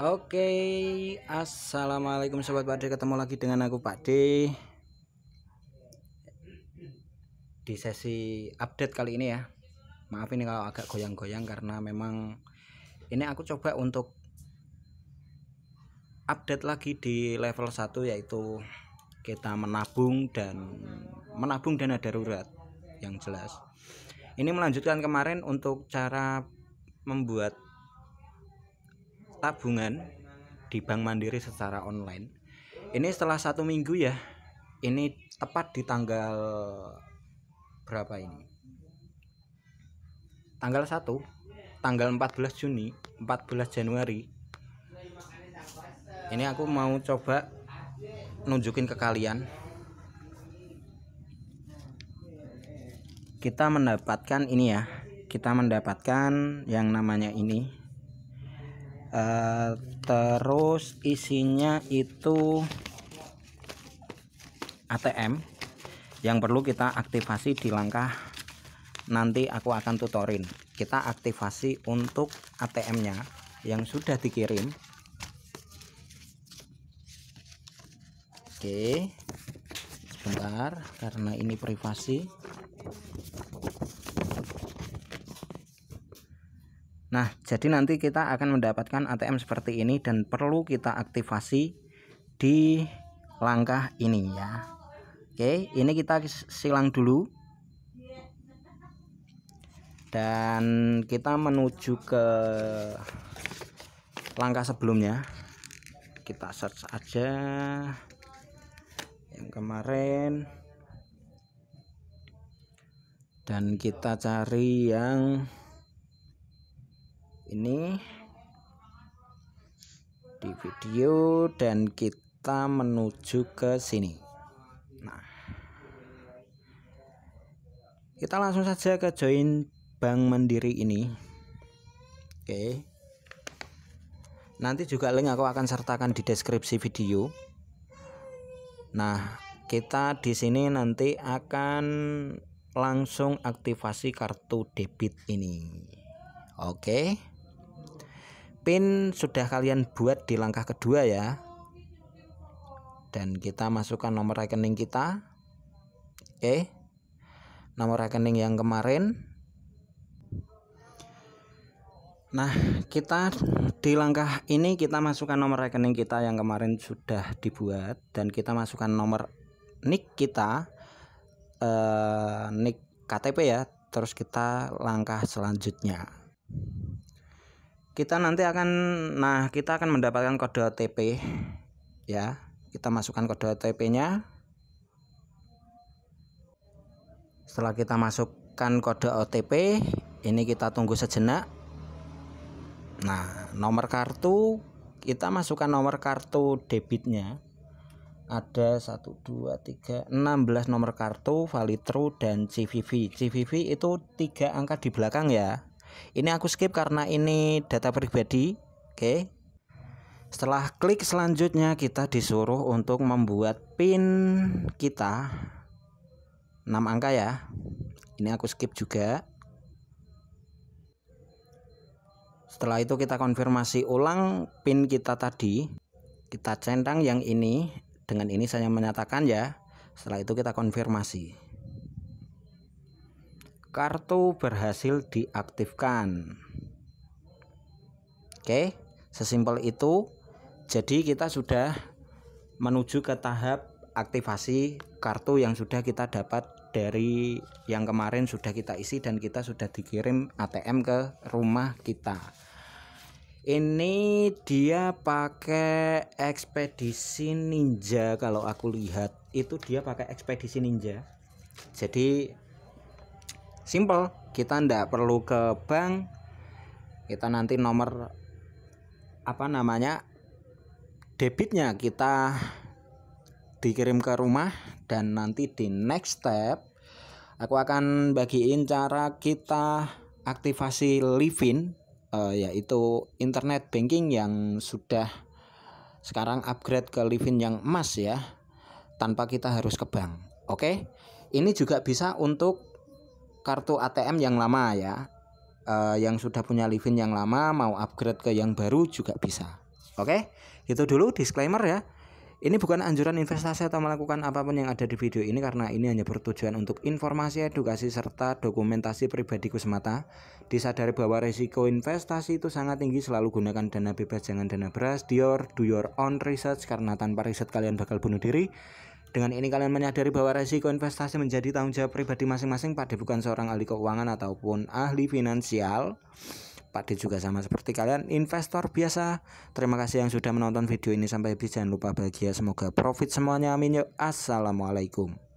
Oke, assalamualaikum sobat Pakde, ketemu lagi dengan aku Pakde di sesi update kali ini ya. Maaf ini kalau agak goyang-goyang karena memang ini aku coba untuk update lagi di level 1 yaitu kita menabung dan menabung dana darurat yang jelas. Ini melanjutkan kemarin untuk cara membuat tabungan di Bank Mandiri secara online. Ini setelah satu minggu ya. Ini tepat di tanggal berapa ini? Tanggal 1, tanggal 14 Juni, 14 Januari. Ini aku mau coba nunjukin ke kalian. Kita mendapatkan ini ya. Kita mendapatkan yang namanya ini Eh, terus isinya itu ATM yang perlu kita aktivasi di langkah nanti aku akan tutorin kita aktivasi untuk ATM nya yang sudah dikirim oke sebentar karena ini privasi Nah, jadi nanti kita akan mendapatkan ATM seperti ini dan perlu kita aktivasi di langkah ini ya. Oke, ini kita silang dulu. Dan kita menuju ke langkah sebelumnya. Kita search aja yang kemarin. Dan kita cari yang ini di video dan kita menuju ke sini nah kita langsung saja ke join bank mandiri ini oke nanti juga link aku akan sertakan di deskripsi video nah kita di sini nanti akan langsung aktivasi kartu debit ini oke okay pin sudah kalian buat di langkah kedua ya dan kita masukkan nomor rekening kita oke nomor rekening yang kemarin nah kita di langkah ini kita masukkan nomor rekening kita yang kemarin sudah dibuat dan kita masukkan nomor nick kita eh, nick KTP ya terus kita langkah selanjutnya kita nanti akan nah kita akan mendapatkan kode OTP, ya kita masukkan kode otp nya setelah kita masukkan kode OTP ini kita tunggu sejenak nah nomor kartu kita masukkan nomor kartu debitnya ada 1 2 3 16 nomor kartu valid true dan CVV. CVV itu tiga angka di belakang ya ini aku skip karena ini data pribadi oke okay. setelah klik selanjutnya kita disuruh untuk membuat pin kita 6 angka ya ini aku skip juga setelah itu kita konfirmasi ulang pin kita tadi kita centang yang ini dengan ini saya menyatakan ya setelah itu kita konfirmasi Kartu berhasil diaktifkan. Oke, sesimpel itu. Jadi kita sudah menuju ke tahap aktivasi kartu yang sudah kita dapat dari yang kemarin sudah kita isi dan kita sudah dikirim ATM ke rumah kita ini dia pakai ekspedisi ninja kalau aku lihat itu dia pakai ekspedisi ninja jadi simple kita ndak perlu ke bank kita nanti nomor apa namanya debitnya kita dikirim ke rumah dan nanti di next step aku akan bagiin cara kita aktivasi Livin uh, yaitu internet banking yang sudah sekarang upgrade ke Livin yang emas ya tanpa kita harus ke bank. Oke. Okay? Ini juga bisa untuk kartu ATM yang lama ya uh, yang sudah punya Livin yang lama mau upgrade ke yang baru juga bisa oke okay? itu dulu disclaimer ya ini bukan anjuran investasi atau melakukan apapun yang ada di video ini karena ini hanya bertujuan untuk informasi, edukasi, serta dokumentasi pribadiku semata. Disadari bahwa resiko investasi itu sangat tinggi, selalu gunakan dana bebas, jangan dana beras, dior, do your own research, karena tanpa riset kalian bakal bunuh diri. Dengan ini kalian menyadari bahwa resiko investasi menjadi tanggung jawab pribadi masing-masing. Pak De bukan seorang ahli keuangan ataupun ahli finansial. Pak De juga sama seperti kalian investor biasa. Terima kasih yang sudah menonton video ini sampai habis. Jangan lupa bahagia. Semoga profit semuanya. Amin yuk. Assalamualaikum.